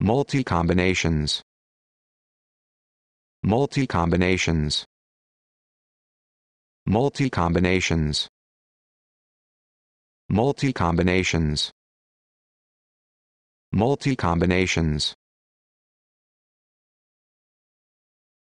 multi-combinations multi-combinations multi-combinations multi-combinations multi-combinations